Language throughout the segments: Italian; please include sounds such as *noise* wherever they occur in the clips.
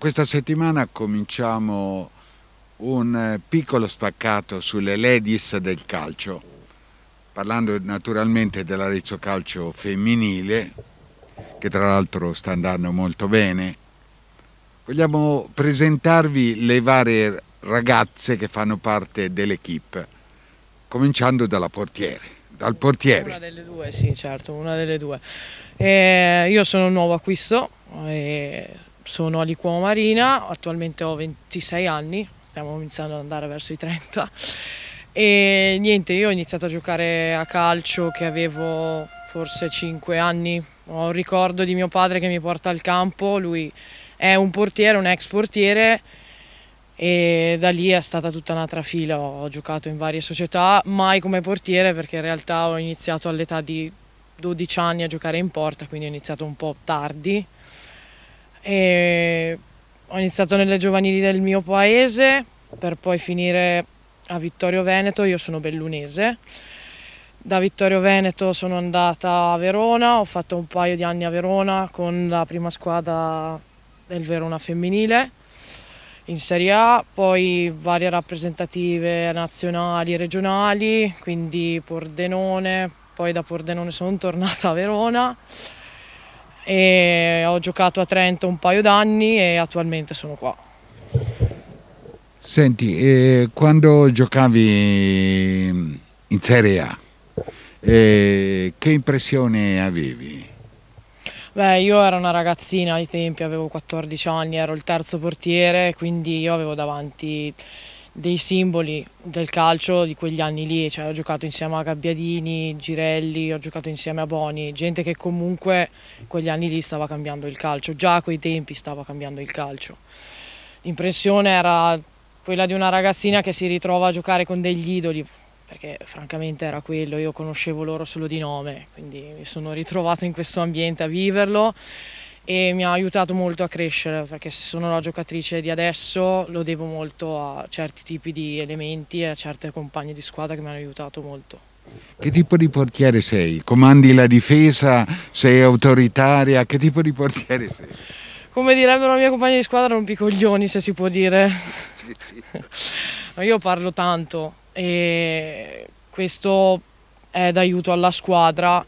questa settimana cominciamo un eh, piccolo spaccato sulle ladies del calcio, parlando naturalmente dell'Arezzo Calcio femminile, che tra l'altro sta andando molto bene. Vogliamo presentarvi le varie ragazze che fanno parte dell'equipe, cominciando dalla portiere al portiere. Una delle due, sì, certo, una delle due. Eh, io sono un nuovo acquisto, eh, sono a Liquamo Marina, attualmente ho 26 anni, stiamo iniziando ad andare verso i 30 e niente, io ho iniziato a giocare a calcio che avevo forse 5 anni, ho un ricordo di mio padre che mi porta al campo, lui è un portiere, un ex portiere e da lì è stata tutta un'altra fila, ho giocato in varie società, mai come portiere perché in realtà ho iniziato all'età di 12 anni a giocare in porta, quindi ho iniziato un po' tardi e ho iniziato nelle giovanili del mio paese per poi finire a Vittorio Veneto, io sono bellunese. Da Vittorio Veneto sono andata a Verona, ho fatto un paio di anni a Verona con la prima squadra del Verona femminile in Serie A, poi varie rappresentative nazionali e regionali, quindi Pordenone, poi da Pordenone sono tornata a Verona e ho giocato a Trento un paio d'anni e attualmente sono qua. Senti, eh, quando giocavi in Serie A, eh, che impressione avevi? Beh, io ero una ragazzina ai tempi, avevo 14 anni, ero il terzo portiere, quindi io avevo davanti dei simboli del calcio di quegli anni lì, cioè, ho giocato insieme a Gabbiadini, Girelli, ho giocato insieme a Boni, gente che comunque quegli anni lì stava cambiando il calcio, già a quei tempi stava cambiando il calcio. L'impressione era quella di una ragazzina che si ritrova a giocare con degli idoli, perché francamente era quello, io conoscevo loro solo di nome, quindi mi sono ritrovato in questo ambiente a viverlo e mi ha aiutato molto a crescere perché se sono la giocatrice di adesso lo devo molto a certi tipi di elementi e a certe compagne di squadra che mi hanno aiutato molto. Che tipo di portiere sei? Comandi la difesa? Sei autoritaria? Che tipo di portiere sei? Come direbbero la mia compagna di squadra, non picoglioni se si può dire. *laughs* io parlo tanto e questo è d'aiuto alla squadra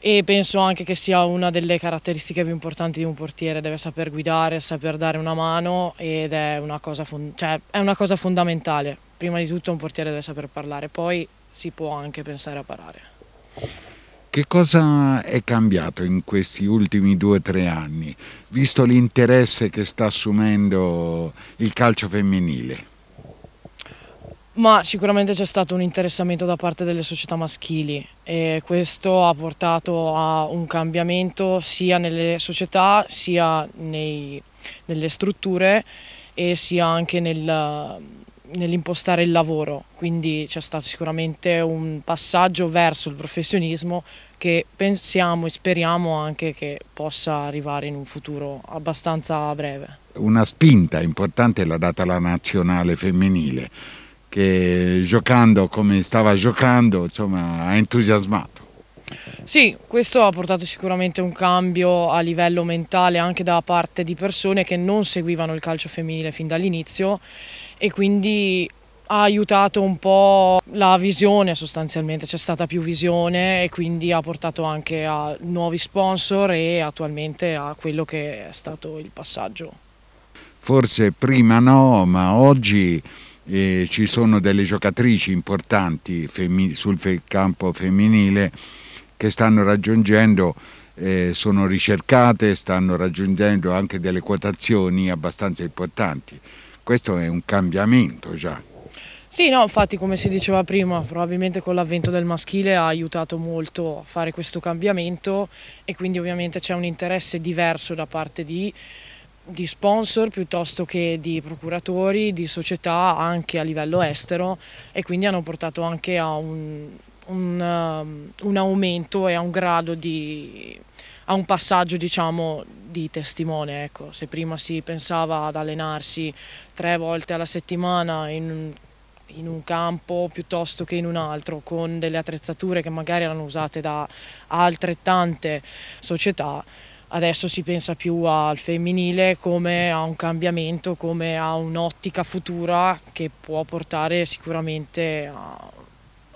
e penso anche che sia una delle caratteristiche più importanti di un portiere, deve saper guidare, saper dare una mano ed è una cosa, cioè, è una cosa fondamentale. Prima di tutto un portiere deve saper parlare, poi si può anche pensare a parare. Che cosa è cambiato in questi ultimi due o tre anni, visto l'interesse che sta assumendo il calcio femminile? Ma sicuramente c'è stato un interessamento da parte delle società maschili e questo ha portato a un cambiamento sia nelle società sia nei, nelle strutture e sia anche nel, nell'impostare il lavoro. Quindi c'è stato sicuramente un passaggio verso il professionismo che pensiamo e speriamo anche che possa arrivare in un futuro abbastanza breve. Una spinta importante l'ha data la nazionale femminile che giocando come stava giocando insomma, ha entusiasmato. Sì, questo ha portato sicuramente un cambio a livello mentale anche da parte di persone che non seguivano il calcio femminile fin dall'inizio e quindi ha aiutato un po' la visione sostanzialmente, c'è stata più visione e quindi ha portato anche a nuovi sponsor e attualmente a quello che è stato il passaggio. Forse prima no, ma oggi eh, ci sono delle giocatrici importanti sul fe campo femminile che stanno raggiungendo, eh, sono ricercate, stanno raggiungendo anche delle quotazioni abbastanza importanti. Questo è un cambiamento già. Sì, no, infatti come si diceva prima, probabilmente con l'avvento del maschile ha aiutato molto a fare questo cambiamento e quindi ovviamente c'è un interesse diverso da parte di di sponsor piuttosto che di procuratori, di società anche a livello estero e quindi hanno portato anche a un, un, um, un aumento e a un grado di a un passaggio diciamo di testimone ecco. se prima si pensava ad allenarsi tre volte alla settimana in, in un campo piuttosto che in un altro con delle attrezzature che magari erano usate da altrettante società adesso si pensa più al femminile come a un cambiamento, come a un'ottica futura che può portare sicuramente a,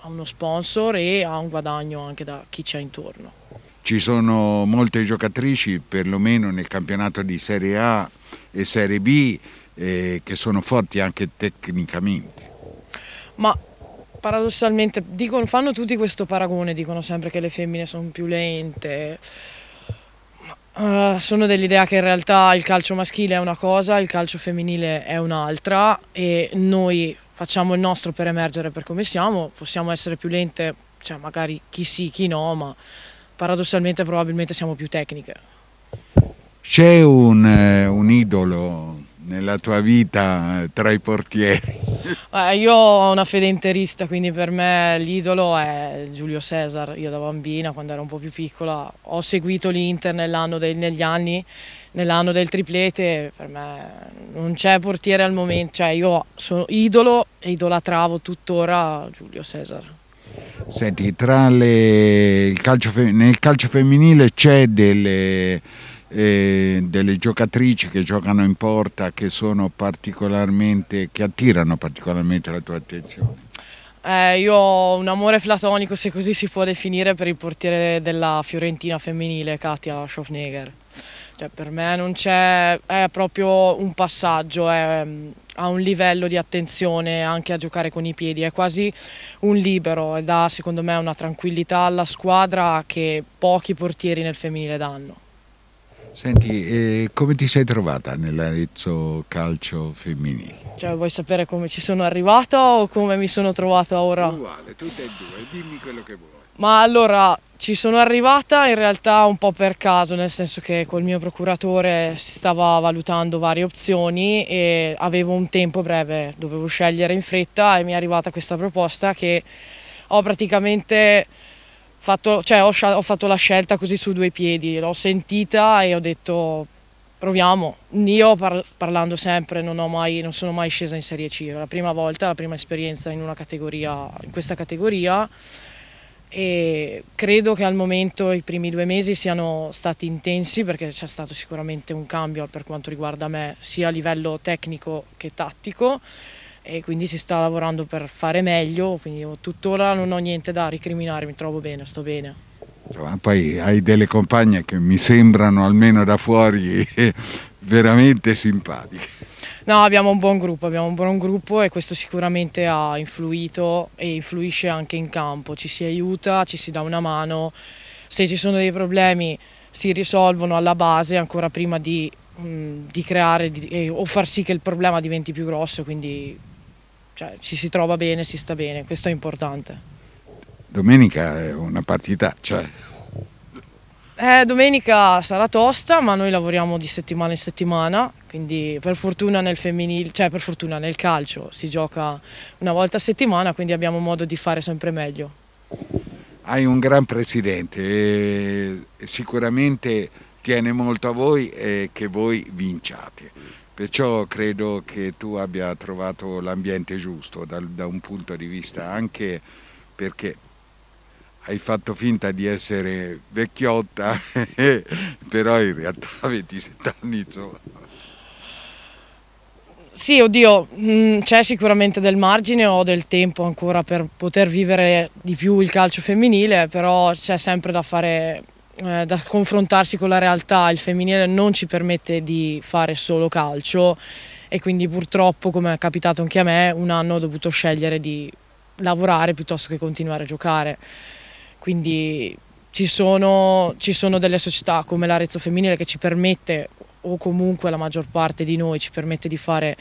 uno sponsor e a un guadagno anche da chi c'è intorno. Ci sono molte giocatrici, perlomeno nel campionato di Serie A e Serie B, eh, che sono forti anche tecnicamente. Ma paradossalmente dicono, fanno tutti questo paragone, dicono sempre che le femmine sono più lente Uh, sono dell'idea che in realtà il calcio maschile è una cosa, il calcio femminile è un'altra e noi facciamo il nostro per emergere per come siamo, possiamo essere più lente, cioè magari chi sì, chi no, ma paradossalmente probabilmente siamo più tecniche. C'è un, eh, un idolo nella tua vita eh, tra i portieri? Eh, io ho una fede interista, quindi per me l'idolo è Giulio Cesar. Io da bambina, quando ero un po' più piccola, ho seguito l'Inter negli anni, nell'anno del triplete. Per me non c'è portiere al momento, cioè io sono idolo e idolatravo tuttora Giulio Cesar. Senti, tra le, calcio, nel calcio femminile c'è delle delle giocatrici che giocano in porta che, che attirano particolarmente la tua attenzione? Eh, io ho un amore platonico, se così si può definire, per il portiere della Fiorentina femminile, Katia Schofneger. Cioè, per me non c'è, è proprio un passaggio, è, mm, ha un livello di attenzione anche a giocare con i piedi, è quasi un libero e dà secondo me una tranquillità alla squadra che pochi portieri nel femminile danno. Senti, eh, come ti sei trovata nell'Arezzo calcio femminile? Cioè, vuoi sapere come ci sono arrivata o come mi sono trovata ora? Uguale, tutte e due, dimmi quello che vuoi. Ma allora, ci sono arrivata in realtà un po' per caso, nel senso che col mio procuratore si stava valutando varie opzioni e avevo un tempo breve, dovevo scegliere in fretta e mi è arrivata questa proposta che ho praticamente fatto, cioè, ho, ho fatto la scelta così su due piedi, l'ho sentita e ho detto proviamo. Io par parlando sempre non, mai, non, sono mai scesa in Serie C, è la prima volta, la prima esperienza in, categoria, in questa categoria e credo che al momento i primi due mesi siano stati intensi perché c'è stato sicuramente un cambio per quanto riguarda me sia a livello tecnico che tattico e quindi si sta lavorando per fare meglio, quindi tuttora non ho niente da ricriminare, mi trovo bene, sto bene. Poi hai delle compagne che mi sembrano almeno da fuori *laughs* veramente simpatiche. No, abbiamo un buon gruppo, abbiamo un buon gruppo e questo sicuramente ha influito e influisce anche in campo, ci si aiuta, ci si dà una mano, se ci sono dei problemi si risolvono alla base ancora prima di, mh, mm, di creare di, eh, o far sì che il problema diventi più grosso, quindi cioè, ci si trova bene, si sta bene, questo è importante. Domenica è una partita, cioè... Eh, domenica sarà tosta, ma noi lavoriamo di settimana in settimana, quindi per fortuna nel femminile, cioè per fortuna nel calcio si gioca una volta a settimana, quindi abbiamo modo di fare sempre meglio. Hai un gran presidente, sicuramente tiene molto a voi che voi vinciate. Perciò credo che tu abbia trovato l'ambiente giusto da, da, un punto di vista anche perché hai fatto finta di essere vecchiotta, *laughs* però in realtà a *laughs* 27 anni insomma. Sì, oddio, mm, c'è sicuramente del margine, ho del tempo ancora per poter vivere di più il calcio femminile, però c'è sempre da fare eh, da confrontarsi con la realtà, il femminile non ci permette di fare solo calcio e quindi purtroppo, come è capitato anche a me, un anno ho dovuto scegliere di lavorare piuttosto che continuare a giocare. Quindi ci sono, ci sono delle società come l'Arezzo Femminile che ci permette, o comunque la maggior parte di noi ci permette di fare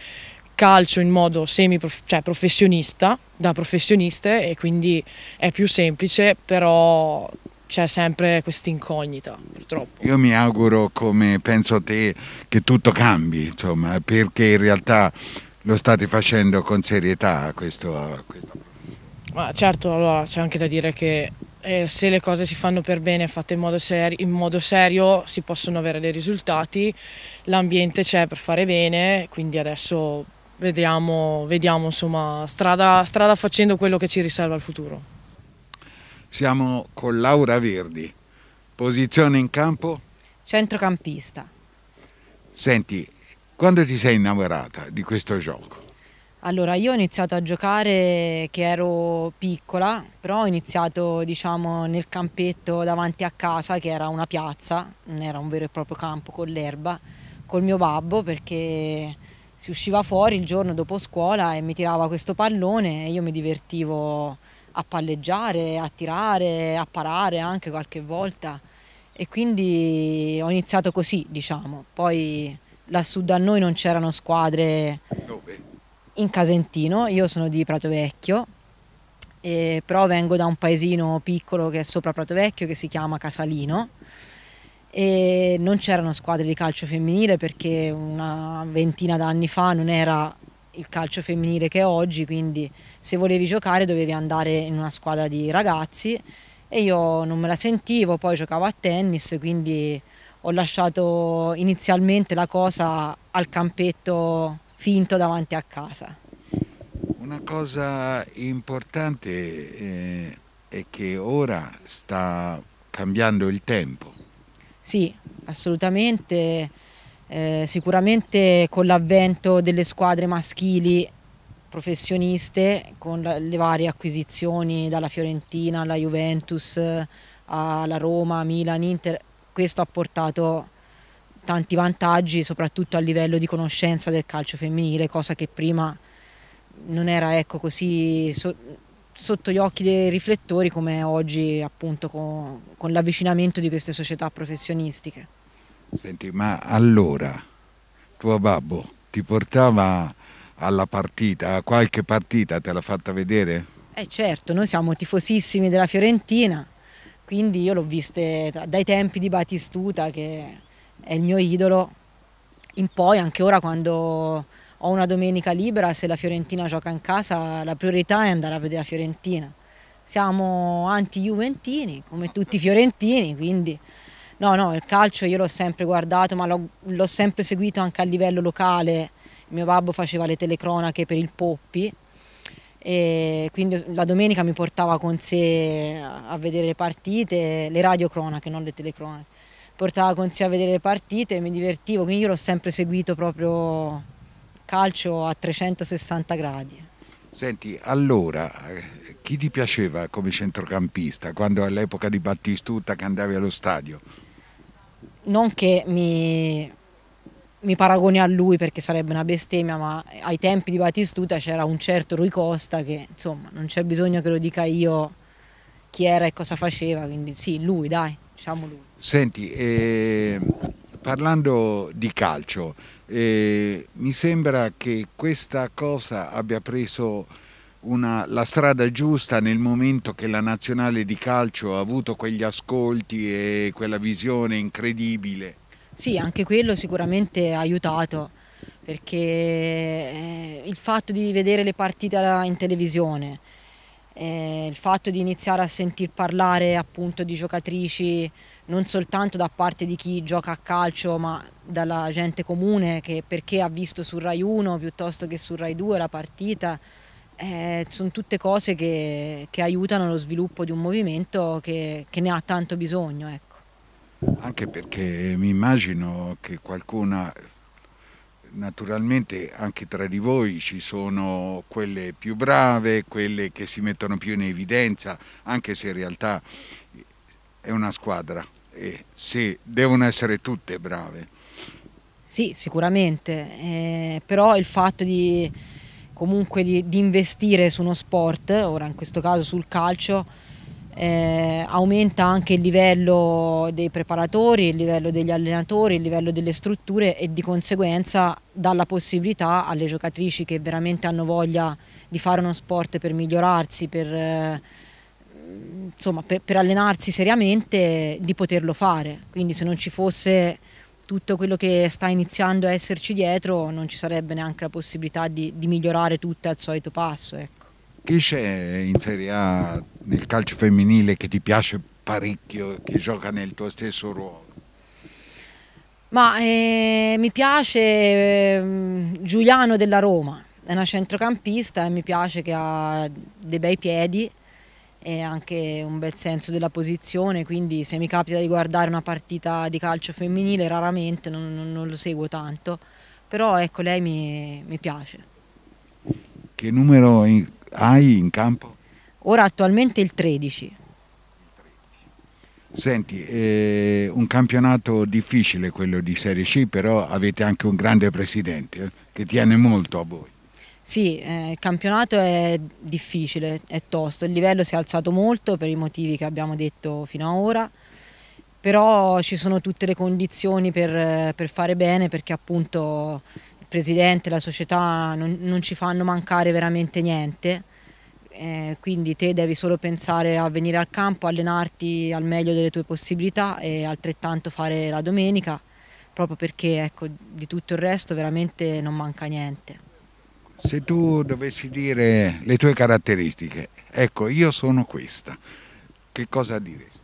calcio in modo semi cioè professionista, da professioniste e quindi è più semplice, però c'è sempre questa incognita purtroppo. Io mi auguro come penso te che tutto cambi insomma perché in realtà lo state facendo con serietà questo, questo. Ma certo allora c'è anche da dire che eh, se le cose si fanno per bene, fatte in modo, seri in modo serio, si possono avere dei risultati, l'ambiente c'è per fare bene, quindi adesso vediamo, vediamo insomma, strada, strada facendo quello che ci riserva il futuro. Siamo con Laura Verdi. Posizione in campo? Centrocampista. Senti, quando ti sei innamorata di questo gioco? Allora, io ho iniziato a giocare che ero piccola, però ho iniziato diciamo, nel campetto davanti a casa, che era una piazza, non era un vero e proprio campo con l'erba, col mio babbo perché si usciva fuori il giorno dopo scuola e mi tirava questo pallone e io mi divertivo a palleggiare, a tirare, a parare anche qualche volta e quindi ho iniziato così diciamo, poi lassù da noi non c'erano squadre in Casentino, io sono di Prato Vecchio eh, però vengo da un paesino piccolo che è sopra Prato Vecchio che si chiama Casalino e non c'erano squadre di calcio femminile perché una ventina d'anni fa non era il calcio femminile che è oggi quindi se volevi giocare dovevi andare in una squadra di ragazzi e io non me la sentivo, poi giocavo a tennis, quindi ho lasciato inizialmente la cosa al campetto finto davanti a casa. Una cosa importante eh, è che ora sta cambiando il tempo. Sì, assolutamente. Eh, sicuramente con l'avvento delle squadre maschili professioniste con le varie acquisizioni dalla Fiorentina alla Juventus eh, alla Roma, Milan, Inter, questo ha portato tanti vantaggi soprattutto a livello di conoscenza del calcio femminile, cosa che prima non era ecco, così so sotto gli occhi dei riflettori come oggi appunto con, con l'avvicinamento di queste società professionistiche. Senti, ma allora tuo babbo ti portava alla partita, a qualche partita te l'ha fatta vedere? Eh certo, noi siamo tifosissimi della Fiorentina, quindi io l'ho vista dai tempi di Batistuta che è il mio idolo, in poi anche ora quando ho una domenica libera, se la Fiorentina gioca in casa la priorità è andare a vedere la Fiorentina. Siamo anti-juventini, come tutti i fiorentini, quindi no, no, il calcio io l'ho sempre guardato, ma l'ho sempre seguito anche a livello locale, mio babbo faceva le telecronache per il Poppi e quindi la domenica mi portava con sé a vedere le partite, le radiocronache, non le telecronache. Portava con sé a vedere le partite e mi divertivo, quindi io l'ho sempre seguito proprio calcio a 360 gradi. Senti, allora, eh, chi ti piaceva come centrocampista quando all'epoca di Battistuta che andavi allo stadio? Non che mi mi paragoni a lui perché sarebbe una bestemmia, ma ai tempi di Batistuta c'era un certo Rui Costa che insomma non c'è bisogno che lo dica io chi era e cosa faceva, quindi sì, lui dai, diciamo lui. Senti, eh, parlando di calcio, eh, mi sembra che questa cosa abbia preso una, la strada giusta nel momento che la nazionale di calcio ha avuto quegli ascolti e quella visione incredibile sì, anche quello sicuramente ha aiutato perché eh, il fatto di vedere le partite in televisione, eh, il fatto di iniziare a sentir parlare appunto di giocatrici non soltanto da parte di chi gioca a calcio ma dalla gente comune che perché ha visto su Rai 1 piuttosto che su Rai 2 la partita eh, sono tutte cose che, che, aiutano lo sviluppo di un movimento che, che ne ha tanto bisogno ecco anche perché mi immagino che qualcuna, naturalmente anche tra di voi ci sono quelle più brave, quelle che si mettono più in evidenza, anche se in realtà è una squadra e sì, devono essere tutte brave. Sì, sicuramente, eh, però il fatto di comunque di, di investire su uno sport, ora in questo caso sul calcio, eh, aumenta anche il livello dei preparatori, il livello degli allenatori, il livello delle strutture e di conseguenza dà la possibilità alle giocatrici che veramente hanno voglia di fare uno sport per migliorarsi, per, eh, insomma, per, per allenarsi seriamente, di poterlo fare. Quindi se non ci fosse tutto quello che sta iniziando a esserci dietro non ci sarebbe neanche la possibilità di, di migliorare tutto al solito passo. Ecco. Chi c'è in Serie A nel calcio femminile che ti piace parecchio, che gioca nel tuo stesso ruolo? Ma eh, mi piace eh, Giuliano della Roma, è una centrocampista e mi piace che ha dei bei piedi e anche un bel senso della posizione, quindi se mi capita di guardare una partita di calcio femminile raramente non, non lo seguo tanto, però ecco lei mi, mi piace. Che numero hai in campo? Ora attualmente il 13. Senti, è eh, un campionato difficile quello di Serie C, però avete anche un grande presidente eh, che tiene molto a voi. Sì, eh, il campionato è difficile, è tosto, il livello si è alzato molto per i motivi che abbiamo detto fino ad ora, però ci sono tutte le condizioni per, per fare bene perché appunto presidente, la società non, non ci fanno mancare veramente niente. Eh, quindi te devi solo pensare a venire al campo, allenarti al meglio delle tue possibilità e altrettanto fare la domenica, proprio perché ecco, di tutto il resto veramente non manca niente. Se tu dovessi dire le tue caratteristiche, ecco io sono questa, che cosa diresti?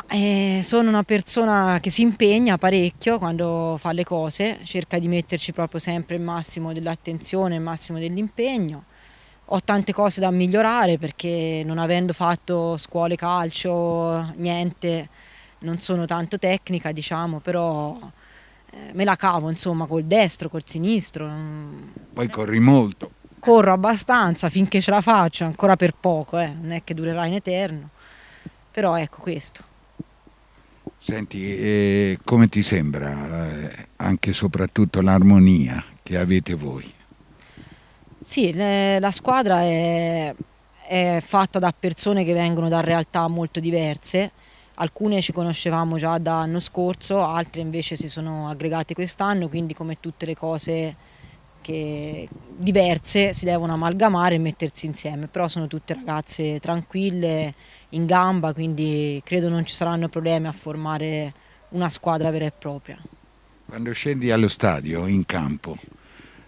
Ma, eh, sono una persona che si impegna parecchio quando fa le cose, cerca di metterci proprio sempre il massimo dell'attenzione, il massimo dell'impegno. Ho tante cose da migliorare perché non avendo fatto scuole calcio, niente, non sono tanto tecnica diciamo, però eh, me la cavo insomma col destro, col sinistro. Poi corri molto. Corro abbastanza finché ce la faccio, ancora per poco, eh. non è che durerà in eterno, però ecco questo. Senti, eh, come ti sembra eh, anche e soprattutto l'armonia che avete voi? Sì, le, la squadra è, è fatta da persone che vengono da realtà molto diverse, alcune ci conoscevamo già dall'anno scorso, altre invece si sono aggregate quest'anno, quindi come tutte le cose che diverse si devono amalgamare e mettersi insieme, però sono tutte ragazze tranquille, in gamba, quindi credo non ci saranno problemi a formare una squadra vera e propria. Quando scendi allo stadio, in campo,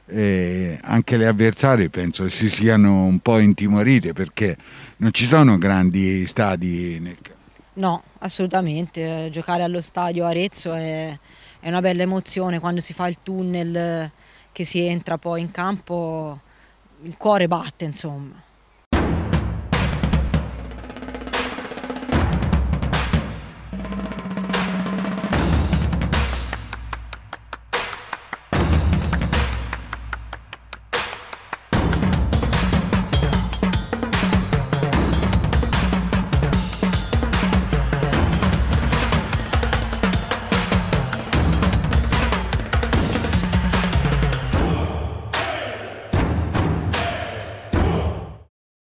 eh, anche le avversarie penso si siano un po' intimorite perché non ci sono grandi stadi nel campo. No, assolutamente, giocare allo stadio Arezzo è, è una bella emozione quando si fa il tunnel che si entra poi in campo, il cuore batte insomma.